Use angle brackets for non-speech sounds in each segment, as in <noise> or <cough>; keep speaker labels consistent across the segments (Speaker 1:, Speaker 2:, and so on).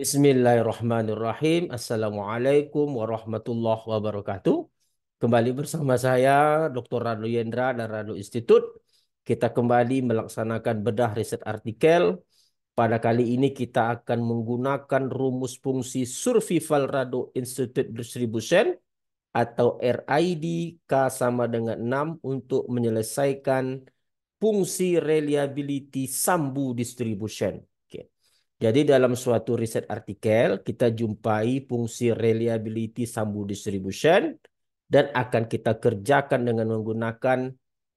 Speaker 1: Bismillahirrahmanirrahim. Assalamualaikum warahmatullahi wabarakatuh. Kembali bersama saya, Dr. Radu Yendra dan Radu Institute. Kita kembali melaksanakan bedah riset artikel. Pada kali ini kita akan menggunakan rumus fungsi Survival Radu Institute Distribution atau RID K sama dengan 6 untuk menyelesaikan fungsi reliability sambu distribution. Jadi dalam suatu riset artikel kita jumpai fungsi reliability sambu distribution dan akan kita kerjakan dengan menggunakan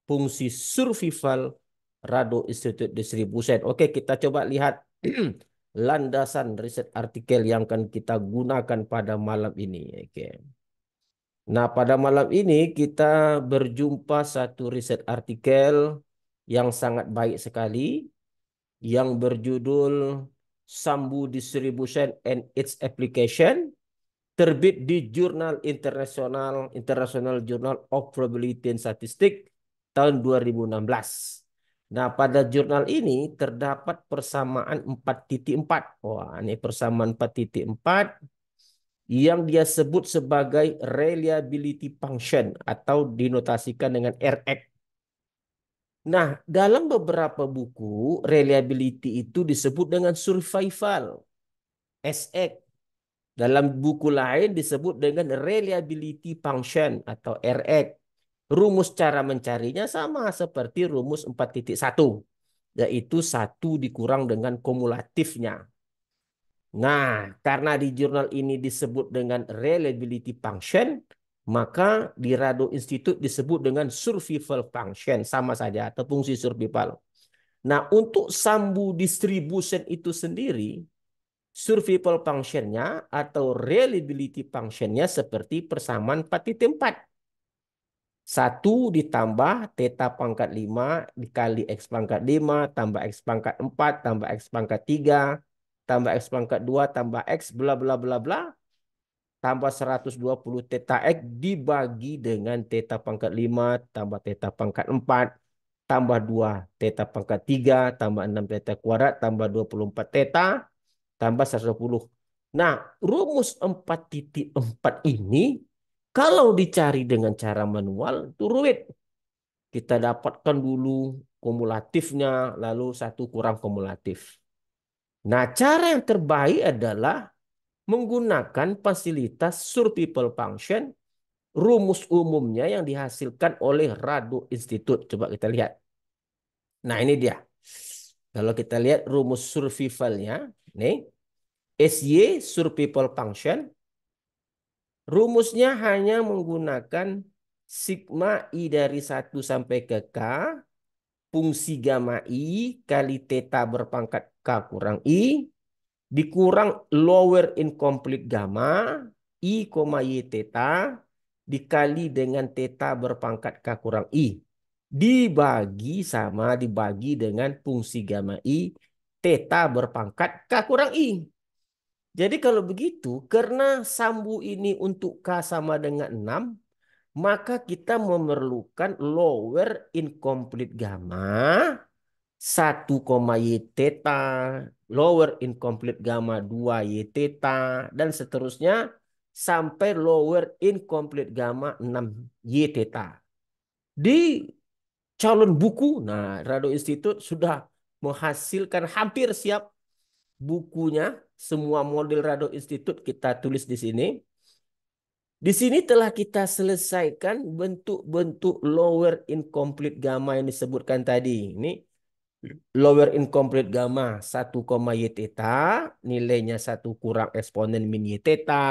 Speaker 1: fungsi survival Rado Institute Distribution. Oke, kita coba lihat <clears throat> landasan riset artikel yang akan kita gunakan pada malam ini. Oke. Nah, pada malam ini kita berjumpa satu riset artikel yang sangat baik sekali yang berjudul Sambu Distribution and its Application terbit di jurnal internasional International Journal of Probability and Statistics tahun 2016. Nah, pada jurnal ini terdapat persamaan 4.4. Wah, ini persamaan 4.4 yang dia sebut sebagai reliability function atau dinotasikan dengan RX. Nah, dalam beberapa buku, reliability itu disebut dengan survival, SX. Dalam buku lain disebut dengan reliability function atau RX. Rumus cara mencarinya sama seperti rumus 4.1, yaitu satu dikurang dengan kumulatifnya. Nah, karena di jurnal ini disebut dengan reliability function, maka di Rado Institute disebut dengan survival function sama saja atau fungsi survival. Nah, untuk sambu distribution itu sendiri survival functionnya atau reliability functionnya seperti persamaan 4 titik 4. 1 ditambah theta pangkat 5 dikali x pangkat 5 tambah x pangkat 4 tambah x pangkat 3 tambah x pangkat 2 tambah x bla bla bla bla tambah 120 teta x dibagi dengan teta pangkat 5 tambah teta pangkat 4 tambah 2 teta pangkat 3 tambah 6 teta kuadrat tambah 24 teta tambah 120. Nah, rumus 4.4 ini kalau dicari dengan cara manual itu rumit. Kita dapatkan dulu kumulatifnya lalu satu kurang kumulatif. Nah, cara yang terbaik adalah menggunakan fasilitas survival function rumus umumnya yang dihasilkan oleh Radu Institute. Coba kita lihat. Nah ini dia. Kalau kita lihat rumus survivalnya, nih SY survival function, rumusnya hanya menggunakan sigma I dari 1 sampai ke K, fungsi gamma I kali theta berpangkat K kurang I, dikurang lower incomplete gamma i, koma y theta dikali dengan theta berpangkat k kurang i dibagi sama dibagi dengan fungsi gamma i theta berpangkat k kurang i. Jadi kalau begitu karena sambu ini untuk k sama dengan 6 maka kita memerlukan lower incomplete gamma 1, Y theta, lower incomplete gamma 2 Y theta, dan seterusnya sampai lower incomplete gamma 6 Y theta. Di calon buku, nah Rado Institute sudah menghasilkan hampir siap bukunya, semua model Rado Institute kita tulis di sini. Di sini telah kita selesaikan bentuk-bentuk lower incomplete gamma yang disebutkan tadi. Ini lower incomplete gamma 1, y theta, nilainya 1 kurang eksponen min y theta.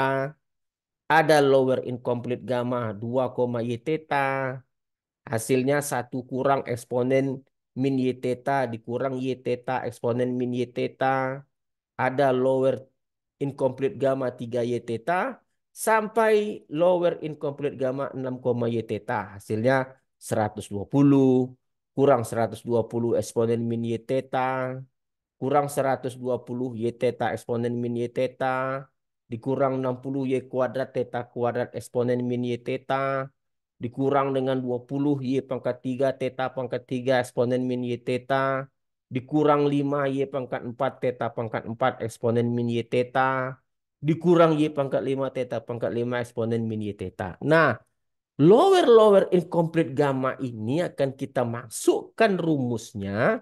Speaker 1: Ada lower incomplete gamma 2, y theta, hasilnya 1 kurang eksponen min y theta dikurang y theta eksponen min y theta. Ada lower incomplete gamma 3 y theta sampai lower incomplete gamma 6, y theta. Hasilnya 120 kurang 120 eksponen min y theta, kurang 120 y theta eksponen min y theta, dikurang 60 y kuadrat theta kuadrat eksponen min y theta, dikurang dengan 20 y pangkat 3 theta pangkat 3 eksponen min y theta, dikurang 5 y pangkat 4 theta pangkat 4 eksponen min y theta, dikurang y pangkat 5 theta pangkat 5 eksponen min y theta. Nah, lower lower incomplete gamma ini akan kita masukkan rumusnya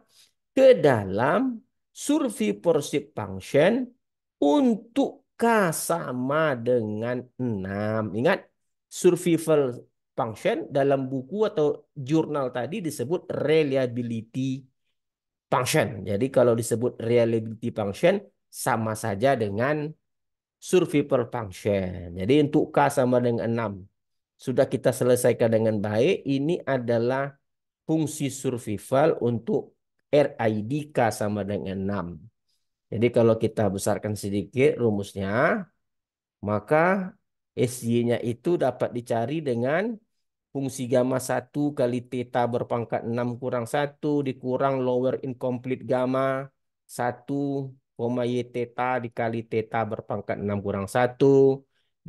Speaker 1: ke dalam survey Porsche function untuk K sama dengan 6. Ingat, survival function dalam buku atau jurnal tadi disebut reliability function. Jadi kalau disebut reliability function sama saja dengan survival function. Jadi untuk K sama dengan 6 sudah kita selesaikan dengan baik. Ini adalah fungsi survival untuk RIDK sama dengan 6. Jadi kalau kita besarkan sedikit rumusnya, maka SY-nya itu dapat dicari dengan fungsi gamma 1 kali theta berpangkat 6 kurang 1 dikurang lower incomplete gamma 1, y theta dikali theta berpangkat 6 kurang 1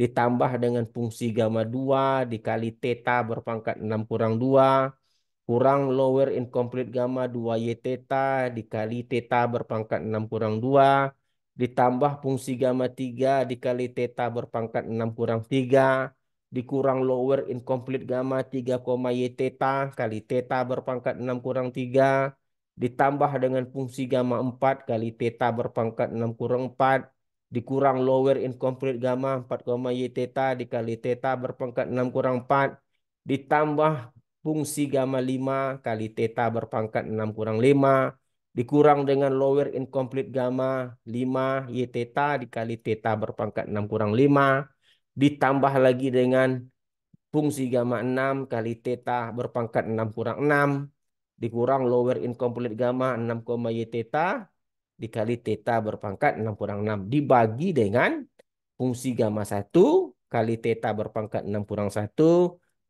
Speaker 1: ditambah dengan fungsi gamma 2 dikali theta berpangkat 6 kurang 2 kurang lower incomplete gamma 2y theta dikali theta berpangkat 6 kurang 2 ditambah fungsi gamma 3 dikali theta berpangkat 6 kurang 3 dikurang lower incomplete gamma 3, y theta kali theta berpangkat 6 kurang 3 ditambah dengan fungsi gamma 4 kali theta berpangkat 6 kurang 4 dikurang lower incomplete gamma 4, y theta dikali theta berpangkat 6 kurang 4 ditambah fungsi gamma 5 kali theta berpangkat 6 kurang 5 dikurang dengan lower incomplete gamma 5 y theta dikali theta berpangkat 6 kurang 5 ditambah lagi dengan fungsi gamma 6 kali theta berpangkat 6 kurang 6 dikurang lower incomplete gamma 6, y theta dikali theta berpangkat 6 kurang 6 dibagi dengan fungsi gamma 1 kali theta berpangkat 6 kurang 1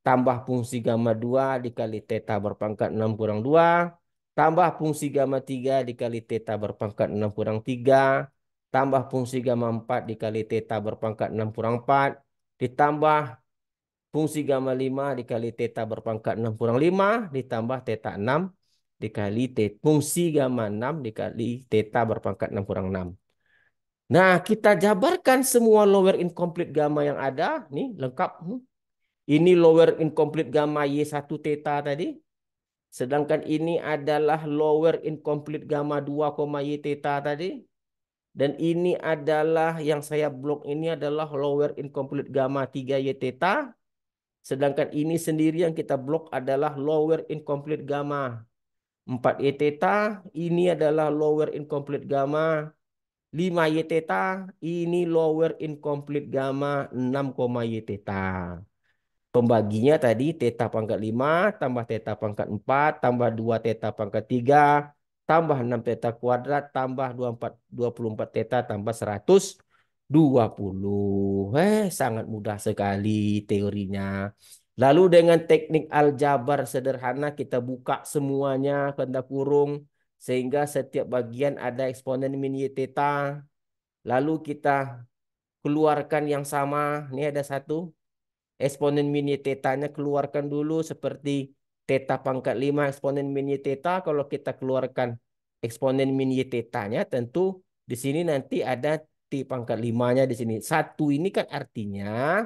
Speaker 1: tambah fungsi gamma 2 dikali theta berpangkat 6 kurang 2 tambah fungsi gamma 3 dikali theta berpangkat 6 kurang 3 tambah fungsi gamma 4 dikali theta berpangkat 6 kurang 4 ditambah fungsi gamma 5 dikali theta berpangkat 6 kurang 5 ditambah theta 6 dikali T. Fungsi gamma 6 dikali Theta berpangkat 6 kurang 6. Nah, kita jabarkan semua lower incomplete gamma yang ada. Nih, lengkap. Hmm. Ini lower incomplete gamma Y1 theta tadi. Sedangkan ini adalah lower incomplete gamma 2, Y theta tadi. Dan ini adalah yang saya blok ini adalah lower incomplete gamma 3 Y theta. Sedangkan ini sendiri yang kita blok adalah lower incomplete gamma 4 y theta ini adalah lower incomplete gamma. 5 y theta ini lower incomplete gamma 6, y theta. Pembaginya tadi theta pangkat 5 tambah theta pangkat 4 tambah 2 theta pangkat 3 tambah 6 theta kuadrat tambah 24 24 theta tambah 120. Eh sangat mudah sekali teorinya. Lalu dengan teknik aljabar sederhana kita buka semuanya tanda kurung sehingga setiap bagian ada eksponen min y theta. Lalu kita keluarkan yang sama. Ini ada satu. Eksponen min y theta-nya keluarkan dulu seperti theta pangkat 5 eksponen min y theta. Kalau kita keluarkan eksponen min y theta-nya tentu di sini nanti ada t pangkat 5-nya di sini. Satu ini kan artinya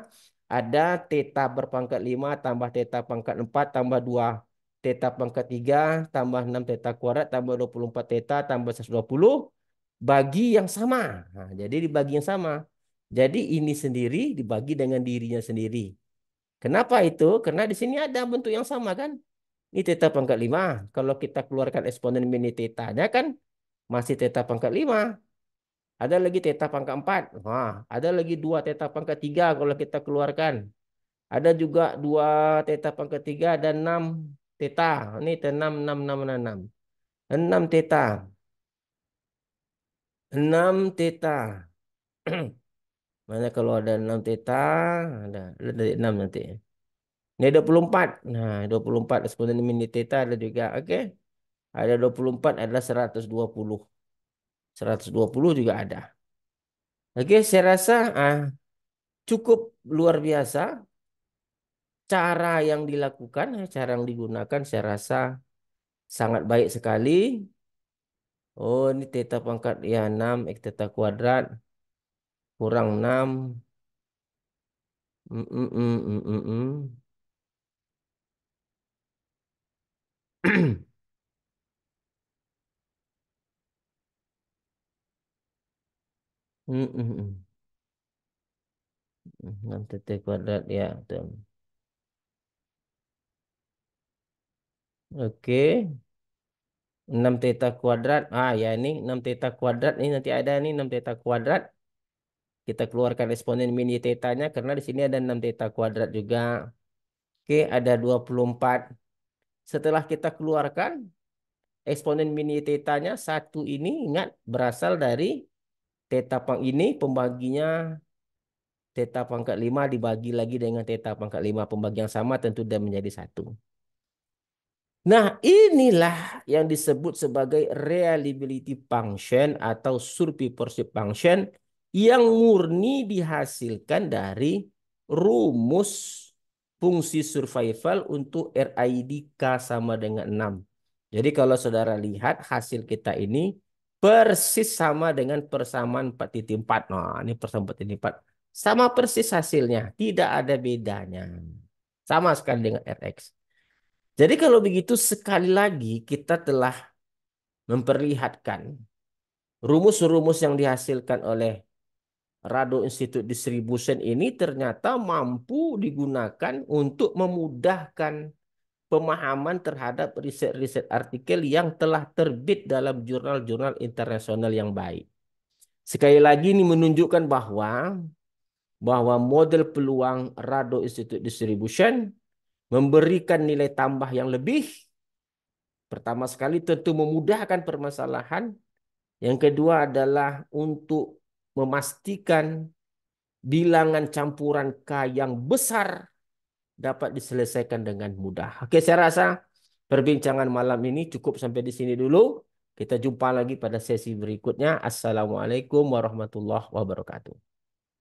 Speaker 1: ada teta berpangkat 5 tambah teta pangkat 4 tambah 2 teta pangkat 3 tambah 6 teta kuadrat tambah 24 teta tambah 120 bagi yang sama. Nah, jadi dibagi yang sama. Jadi ini sendiri dibagi dengan dirinya sendiri. Kenapa itu? Karena di sini ada bentuk yang sama kan. Ini theta pangkat 5. Kalau kita keluarkan eksponen mini tetanya kan masih theta pangkat 5. Ada lagi teta pangkat 4. Wah, ada lagi dua teta pangkat 3 kalau kita keluarkan. Ada juga dua teta pangkat 3 dan 6 teta. Ini 6, 6, 6, 6. 6 6 teta. 6 teta. <clears throat> Mana kalau ada 6 teta. ada, ada 6 nanti. Ini 24. Nah, 24 sebenarnya mini teta ada juga. Oke. Okay? Ada 24 adalah 120. 120 juga ada. Oke, saya rasa ah, cukup luar biasa cara yang dilakukan, ya, cara yang digunakan saya rasa sangat baik sekali. Oh, ini tetap pangkat ya 6 x teta kuadrat kurang 6. Mm -mm -mm -mm -mm. mm. <clears throat> Mm, mm, mm. mm titik kuadrat ya betul. Oke. 6 teta kuadrat. Ah ya ini 6 teta kuadrat ini nanti ada nih 6 teta kuadrat. Kita keluarkan eksponen mini tetanya karena di sini ada 6 teta kuadrat juga. Oke, ada 24. Setelah kita keluarkan eksponen mini tetanya satu ini ingat berasal dari Teta pang ini pembaginya Teta pangkat 5 dibagi lagi dengan Teta pangkat 5. yang sama tentu dia menjadi satu. Nah inilah yang disebut sebagai reliability function atau survivorship function yang murni dihasilkan dari rumus fungsi survival untuk RIDK sama dengan 6. Jadi kalau saudara lihat hasil kita ini persis sama dengan persamaan 4.4. titik Nah, ini persamaan 4.4. Sama persis hasilnya, tidak ada bedanya. Sama sekali dengan Rx. Jadi kalau begitu sekali lagi kita telah memperlihatkan rumus-rumus yang dihasilkan oleh Rado Institute Distribution ini ternyata mampu digunakan untuk memudahkan pemahaman terhadap riset-riset artikel yang telah terbit dalam jurnal-jurnal internasional yang baik. Sekali lagi ini menunjukkan bahwa bahwa model peluang Rado Institute Distribution memberikan nilai tambah yang lebih. Pertama sekali tentu memudahkan permasalahan. Yang kedua adalah untuk memastikan bilangan campuran K yang besar dapat diselesaikan dengan mudah. Oke, saya rasa perbincangan malam ini cukup sampai di sini dulu. Kita jumpa lagi pada sesi berikutnya. Assalamualaikum warahmatullahi wabarakatuh.